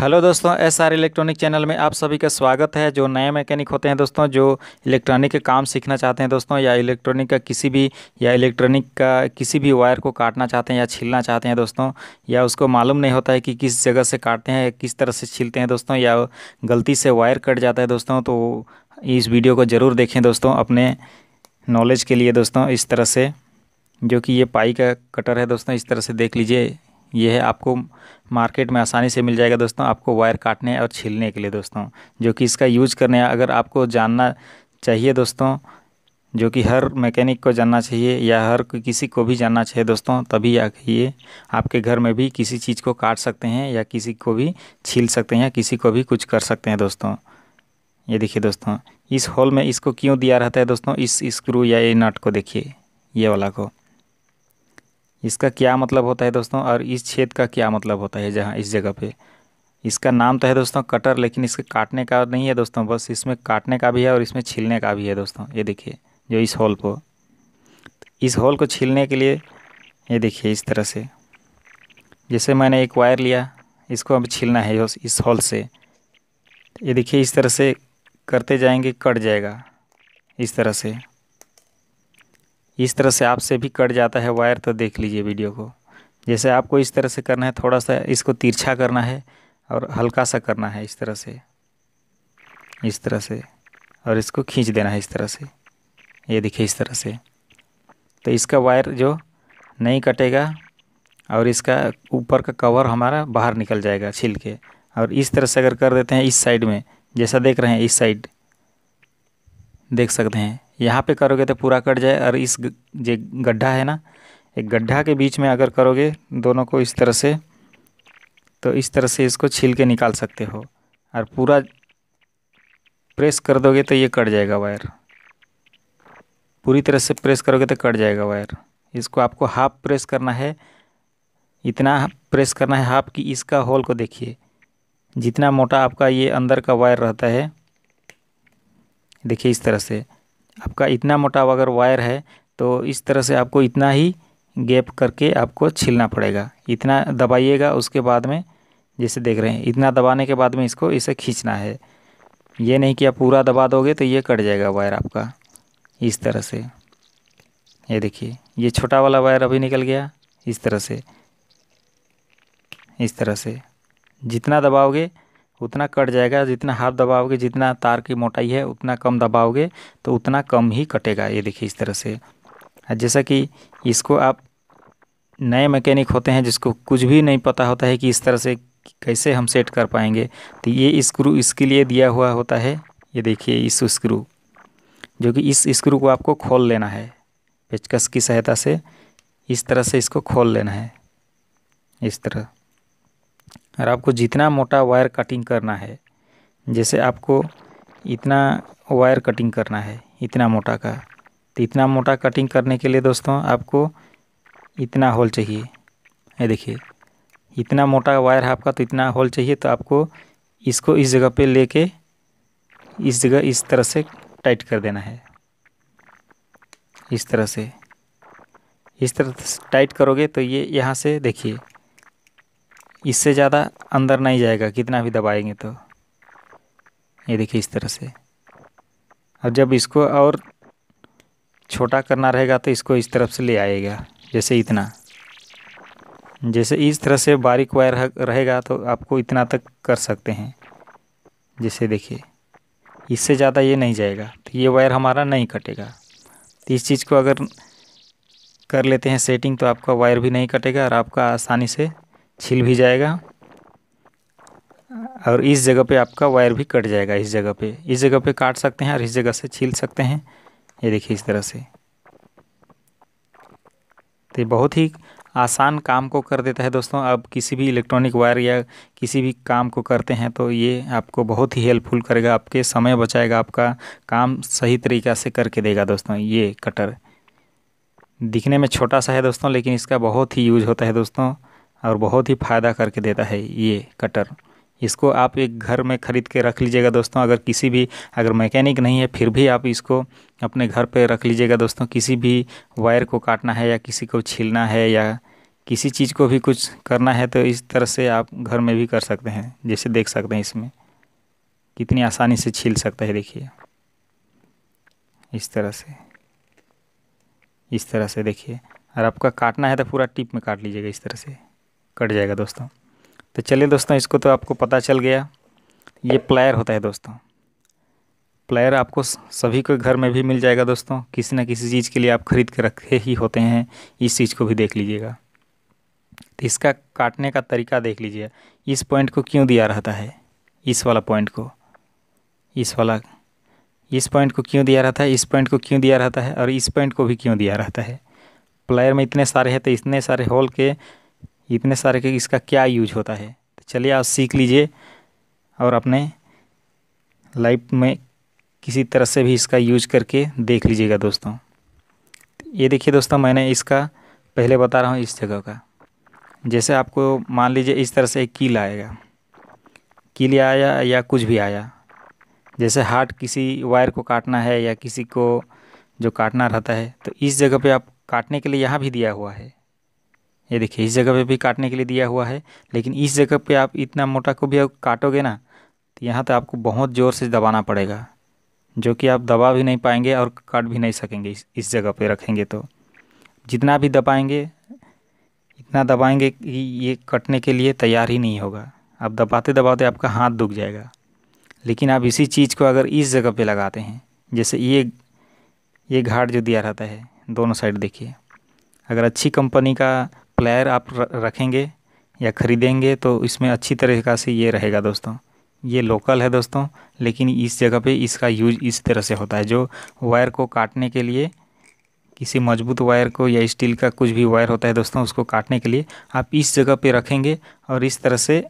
hello दोस्तों S R electronic channel में आप सभी का स्वागत है जो नए मैकेनिक होते हैं दोस्तों जो इलेक्ट्रॉनिक के काम सीखना चाहते हैं दोस्तों या इलेक्ट्रॉनिक का किसी भी या इलेक्ट्रॉनिक का किसी भी वायर को काटना चाहते हैं या छीलना चाहते हैं दोस्तों या उसको मालूम नहीं होता है कि किस जगह से काटते हैं किस तरह से छीलते हैं दोस्तों या गलती से वायर कट जाता है दोस्तों तो इस वीडियो को ज़रूर देखें दोस्तों अपने नॉलेज के लिए दोस्तों इस तरह से जो कि ये पाई का कटर है दोस्तों इस तरह से देख लीजिए ये है आपको मार्केट में आसानी से मिल जाएगा दोस्तों आपको वायर काटने और छीलने के लिए दोस्तों जो कि इसका यूज करने अगर आपको जानना चाहिए दोस्तों जो कि हर मैकेनिक को जानना चाहिए या हर किसी को भी जानना चाहिए दोस्तों तभी ये आपके घर में भी किसी चीज़ को काट सकते हैं या किसी को भी छील सकते हैं या किसी को भी कुछ कर सकते हैं दोस्तों ये देखिए दोस्तों इस हॉल में इसको क्यों दिया रहता है दोस्तों इस स्क्रू या ये नट को देखिए ये वाला को इसका क्या मतलब होता है दोस्तों और इस छेद का क्या मतलब होता है जहाँ इस जगह पे इसका नाम तो है दोस्तों कटर लेकिन इसके काटने का नहीं है दोस्तों बस इसमें काटने का भी है और इसमें छीलने का भी है दोस्तों ये देखिए जो इस होल को इस होल को छीलने के लिए ये देखिए इस तरह से जैसे मैंने एक वायर लिया इसको अब छीलना है इस होल से ये देखिए इस तरह से करते जाएंगे कट जाएगा इस तरह से इस तरह से आपसे भी कट जाता है वायर तो देख लीजिए वीडियो को जैसे आपको इस तरह से करना है थोड़ा सा इसको तिरछा करना है और हल्का सा करना है इस तरह से इस तरह से और इसको खींच देना है इस तरह से ये देखिए इस तरह से तो इसका वायर जो नहीं कटेगा और इसका ऊपर का कवर हमारा बाहर निकल जाएगा छिल के और इस तरह से अगर कर देते हैं इस साइड में जैसा देख रहे हैं इस साइड देख सकते हैं यहाँ पे करोगे तो पूरा कट जाए और इस जो गड्ढा है ना एक गड्ढा के बीच में अगर करोगे दोनों को इस तरह से तो इस तरह से इसको छील के निकाल सकते हो और पूरा प्रेस कर दोगे तो ये कट जाएगा वायर पूरी तरह से प्रेस करोगे तो कट जाएगा वायर इसको आपको हाफ प्रेस करना है इतना प्रेस करना है हाफ कि इसका होल को देखिए जितना मोटा आपका ये अंदर का वायर रहता है देखिए इस तरह से आपका इतना मोटा अगर वायर है तो इस तरह से आपको इतना ही गैप करके आपको छीलना पड़ेगा इतना दबाइएगा उसके बाद में जैसे देख रहे हैं इतना दबाने के बाद में इसको इसे खींचना है ये नहीं कि आप पूरा दबा दोगे तो ये कट जाएगा वायर आपका इस तरह से ये देखिए ये छोटा वाला वायर अभी निकल गया इस तरह से इस तरह से जितना दबाओगे उतना कट जाएगा जितना हाफ दबाओगे जितना तार की मोटाई है उतना कम दबाओगे तो उतना कम ही कटेगा ये देखिए इस तरह से जैसा कि इसको आप नए मैकेनिक होते हैं जिसको कुछ भी नहीं पता होता है कि इस तरह से कैसे हम सेट कर पाएंगे तो ये स्क्रू इसके लिए दिया हुआ होता है ये देखिए इस स्क्रू जो कि इस स्क्रू को आपको खोल लेना है पेचकस की सहायता से इस तरह से इसको खोल लेना है इस तरह और आपको जितना मोटा वायर कटिंग करना है जैसे आपको इतना वायर कटिंग करना है इतना मोटा का तो इतना मोटा कटिंग करने के लिए दोस्तों आपको इतना होल चाहिए ये देखिए इतना मोटा वायर है आपका तो इतना होल चाहिए तो आपको इसको इस जगह पे लेके इस जगह इस तरह से टाइट कर देना है इस तरह से इस तरह से टाइट करोगे तो ये यहाँ से देखिए इससे ज़्यादा अंदर नहीं जाएगा कितना भी दबाएंगे तो ये देखिए इस तरह से और जब इसको और छोटा करना रहेगा तो इसको इस तरफ से ले आएगा जैसे इतना जैसे इस तरह से बारीक वायर रहेगा तो आपको इतना तक कर सकते हैं जैसे देखिए इससे ज़्यादा ये नहीं जाएगा तो ये वायर हमारा नहीं कटेगा तो इस चीज़ को अगर कर लेते हैं सेटिंग तो आपका वायर भी नहीं कटेगा और आपका आसानी से छिल भी जाएगा और इस जगह पे आपका वायर भी कट जाएगा इस जगह पे इस जगह पे काट सकते हैं और इस जगह से छील सकते हैं ये देखिए इस तरह से तो बहुत ही आसान काम को कर देता है दोस्तों अब किसी भी इलेक्ट्रॉनिक वायर या किसी भी काम को करते हैं तो ये आपको बहुत ही हेल्पफुल करेगा आपके समय बचाएगा आपका काम सही तरीक़ा से करके देगा दोस्तों ये कटर दिखने में छोटा सा है दोस्तों लेकिन इसका बहुत ही यूज होता है दोस्तों और बहुत ही फ़ायदा करके देता है ये कटर इसको आप एक घर में ख़रीद के रख लीजिएगा दोस्तों अगर किसी भी अगर मैकेनिक नहीं है फिर भी आप इसको अपने घर पे रख लीजिएगा दोस्तों किसी भी वायर को काटना है या किसी को छीलना है या किसी चीज़ को भी कुछ करना है तो इस तरह से आप घर में भी कर सकते हैं जैसे देख सकते हैं इसमें कितनी आसानी से छील सकता है देखिए इस तरह से इस तरह से देखिए और आपका काटना है तो पूरा टिप में काट लीजिएगा इस तरह से कट जाएगा दोस्तों तो चलिए दोस्तों इसको तो आपको पता चल गया ये प्लायर होता है दोस्तों प्लायर आपको सभी के घर में भी मिल जाएगा दोस्तों किसी न किसी चीज़ के लिए आप ख़रीद के रखे ही होते हैं इस चीज़ को भी देख लीजिएगा तो इसका काटने का तरीका देख लीजिए इस पॉइंट को क्यों दिया रहता है इस वाला पॉइंट को इस वाला इस पॉइंट को क्यों दिया रहता है इस पॉइंट को क्यों दिया रहता है और इस पॉइंट को भी क्यों दिया रहता है प्लायर में इतने सारे हैं तो इतने सारे होल के इतने सारे के इसका क्या यूज होता है तो चलिए आप सीख लीजिए और अपने लाइफ में किसी तरह से भी इसका यूज करके देख लीजिएगा दोस्तों ये देखिए दोस्तों मैंने इसका पहले बता रहा हूँ इस जगह का जैसे आपको मान लीजिए इस तरह से एक कील आएगा कील आया या कुछ भी आया जैसे हार्ट किसी वायर को काटना है या किसी को जो काटना रहता है तो इस जगह पे आप काटने के लिए यहाँ भी दिया हुआ है ये देखिए इस जगह पे भी काटने के लिए दिया हुआ है लेकिन इस जगह पे आप इतना मोटा को भी काटोगे ना तो यहाँ तो आपको बहुत ज़ोर से दबाना पड़ेगा जो कि आप दबा भी नहीं पाएंगे और काट भी नहीं सकेंगे इस इस जगह पे रखेंगे तो जितना भी दबाएंगे इतना दबाएंगे कि ये कटने के लिए तैयार ही नहीं होगा आप दबाते दबाते आपका हाथ दुख जाएगा लेकिन आप इसी चीज़ को अगर इस जगह पर लगाते हैं जैसे ये ये घाट जो दिया रहता है दोनों साइड देखिए अगर अच्छी कंपनी का प्लेयर आप रखेंगे या ख़रीदेंगे तो इसमें अच्छी तरीक़ा से ये रहेगा दोस्तों ये लोकल है दोस्तों लेकिन इस जगह पे इसका यूज इस तरह से होता है जो वायर को काटने के लिए किसी मजबूत वायर को या स्टील का कुछ भी वायर होता है दोस्तों उसको काटने के लिए आप इस जगह पे रखेंगे और इस तरह से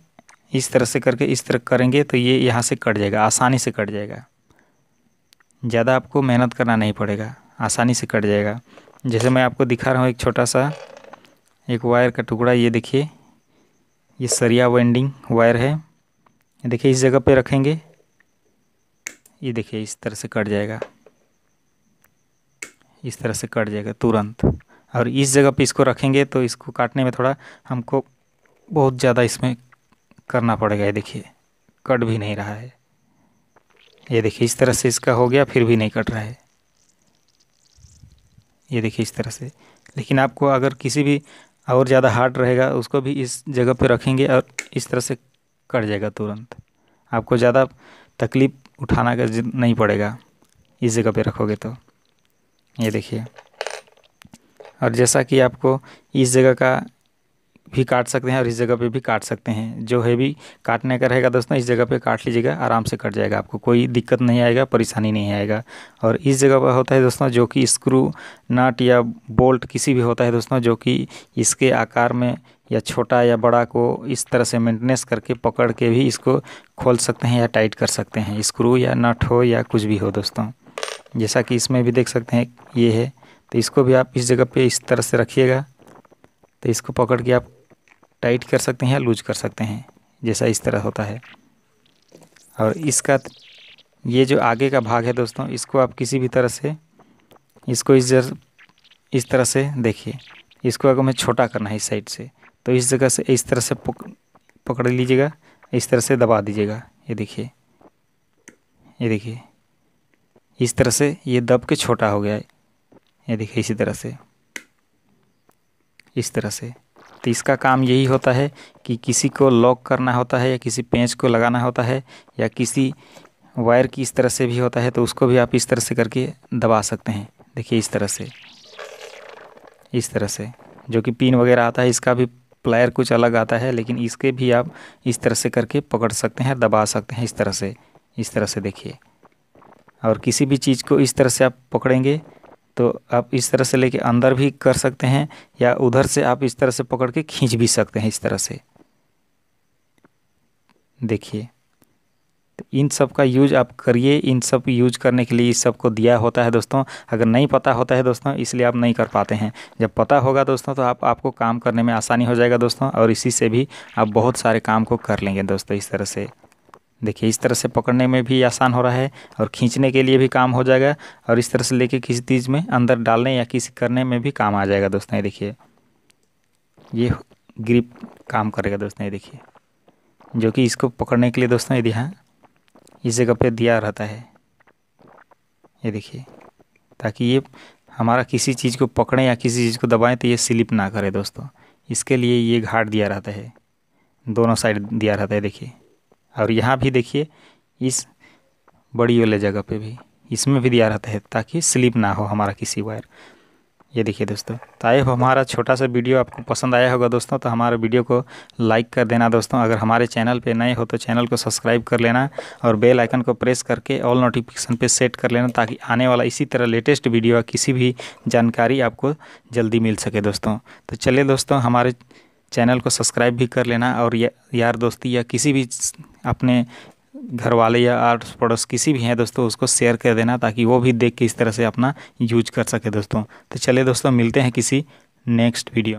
इस तरह से करके इस तरह करेंगे तो ये यहाँ से कट जाएगा आसानी से कट जाएगा ज़्यादा आपको मेहनत करना नहीं पड़ेगा आसानी से कट जाएगा जैसे मैं आपको दिखा रहा हूँ एक छोटा सा एक वायर का टुकड़ा ये देखिए ये सरिया वाइंडिंग वायर है देखिए इस जगह पे रखेंगे ये देखिए इस तरह से कट जाएगा इस तरह से कट जाएगा तुरंत और इस जगह पे इसको रखेंगे तो इसको काटने में थोड़ा हमको बहुत ज़्यादा इसमें करना पड़ेगा ये देखिए कट भी नहीं रहा है ये देखिए इस तरह से इसका हो गया फिर भी नहीं कट रहा है ये देखिए इस तरह से लेकिन आपको अगर किसी भी और ज़्यादा हार्ड रहेगा उसको भी इस जगह पे रखेंगे और इस तरह से कट जाएगा तुरंत आपको ज़्यादा तकलीफ़ उठाना का नहीं पड़ेगा इस जगह पे रखोगे तो ये देखिए और जैसा कि आपको इस जगह का भी काट सकते हैं और इस जगह पे भी काट सकते हैं जो हैवी काटने का रहेगा दोस्तों इस जगह पे काट लीजिएगा आराम से कट जाएगा आपको कोई दिक्कत नहीं आएगा परेशानी नहीं आएगा और इस जगह पर होता है दोस्तों जो कि स्क्रू नट या बोल्ट किसी भी होता है दोस्तों जो कि इसके आकार में या छोटा या बड़ा को इस तरह से मेंटेनेंस करके पकड़ के भी इसको खोल सकते हैं या टाइट कर सकते हैं स्क्रू या नट हो या कुछ भी हो दोस्तों जैसा कि इसमें भी देख सकते हैं ये है तो इसको भी आप इस जगह पे इस तरह से रखिएगा तो इसको पकड़ के आप टाइट कर सकते हैं या लूज कर सकते हैं जैसा इस तरह होता है और इसका ये जो आगे का भाग है दोस्तों इसको आप किसी भी तरह से इसको इस जर इस तरह से देखिए इसको अगर मैं छोटा करना है इस साइड से तो इस जगह से इस तरह से पक, पकड़ लीजिएगा इस तरह से दबा दीजिएगा ये देखिए ये देखिए इस तरह से ये दब के छोटा हो गया है ये देखिए इसी तरह से इस तरह से तो इसका काम यही होता है कि किसी को लॉक करना होता है या किसी पेंच को लगाना होता है या किसी वायर की इस तरह से भी होता है तो उसको भी आप इस तरह से करके दबा सकते हैं देखिए इस तरह से इस तरह से जो कि पिन वगैरह आता है इसका भी प्लायर कुछ अलग आता है लेकिन इसके भी आप इस तरह से करके पकड़ सकते हैं दबा सकते हैं इस तरह से इस तरह से देखिए और किसी भी चीज़ को इस तरह से आप पकड़ेंगे तो आप इस तरह से लेके अंदर भी कर सकते हैं या उधर से आप इस तरह से पकड़ के खींच भी सकते हैं इस तरह से देखिए तो इन सब का यूज आप करिए इन सब यूज करने के लिए इस सब को दिया होता है दोस्तों अगर नहीं पता होता है दोस्तों इसलिए आप नहीं कर पाते हैं जब पता होगा दोस्तों तो आप आपको काम करने में आसानी हो जाएगा दोस्तों और इसी से भी आप बहुत सारे काम को कर लेंगे दोस्तों इस तरह से देखिए इस तरह से पकड़ने में भी आसान हो रहा है और खींचने के लिए भी काम हो जाएगा और इस तरह से लेके किसी चीज़ में अंदर डालने या किसी करने में भी काम आ जाएगा दोस्तों ये देखिए ये ग्रिप काम करेगा दोस्तों ये देखिए जो कि इसको पकड़ने के लिए दोस्तों यदि हाँ इस जगह पर दिया रहता है ये देखिए ताकि ये हमारा किसी चीज़ को पकड़ें या किसी चीज़ को दबाएं तो ये स्लिप ना करे दोस्तों इसके लिए ये घाट दिया रहता है दोनों साइड दिया रहता है देखिए और यहाँ भी देखिए इस बड़ी वाले जगह पे भी इसमें भी दिया रहता है ताकि स्लिप ना हो हमारा किसी वायर ये देखिए दोस्तों तो आई हो हमारा छोटा सा वीडियो आपको पसंद आया होगा दोस्तों तो हमारे वीडियो को लाइक कर देना दोस्तों अगर हमारे चैनल पे नए हो तो चैनल को सब्सक्राइब कर लेना और बेल आइकन को प्रेस करके ऑल नोटिफिकेशन पे सेट कर लेना ताकि आने वाला इसी तरह लेटेस्ट वीडियो या किसी भी जानकारी आपको जल्दी मिल सके दोस्तों तो चलिए दोस्तों हमारे चैनल को सब्सक्राइब भी कर लेना और या, यार दोस्ती या किसी भी अपने घर वाले या आस पड़ोस किसी भी हैं दोस्तों उसको शेयर कर देना ताकि वो भी देख के इस तरह से अपना यूज कर सके दोस्तों तो चलिए दोस्तों मिलते हैं किसी नेक्स्ट वीडियो